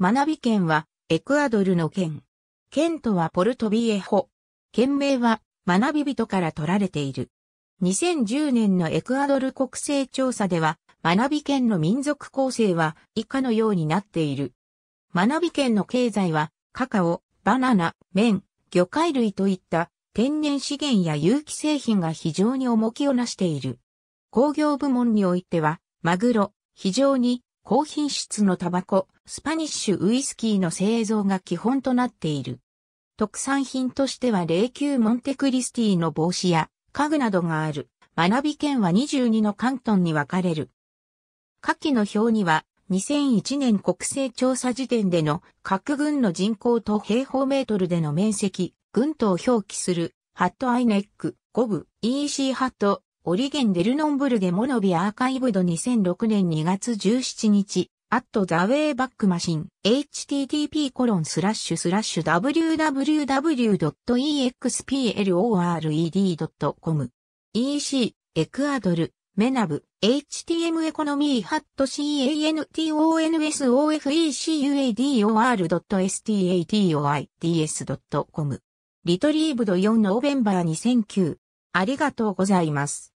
学び県は、エクアドルの県。県とはポルトビエホ。県名は、学び人から取られている。2010年のエクアドル国勢調査では、学び県の民族構成は以下のようになっている。学び県の経済は、カカオ、バナナ、麺、魚介類といった天然資源や有機製品が非常に重きをなしている。工業部門においては、マグロ、非常に高品質のタバコ、スパニッシュウイスキーの製造が基本となっている。特産品としては霊柩モンテクリスティの帽子や家具などがある。学び県は22の関東に分かれる。下記の表には、2001年国勢調査時点での各軍の人口と平方メートルでの面積、軍とを表記する、ハットアイネック、5部、EC ハット、オリゲン・デルノンブルゲ・モノビアーカイブド2006年2月17日、アット・ザ・ウェイ・バック・マシン、http コロンスラッシュスラッシュ www.explord.com e EC、エクアドル、メナブ、HTM エコノミーハット CANTONSOFECUADOR.STATOIDS.com リトリーブド4ノーベンバー2009ありがとうございます。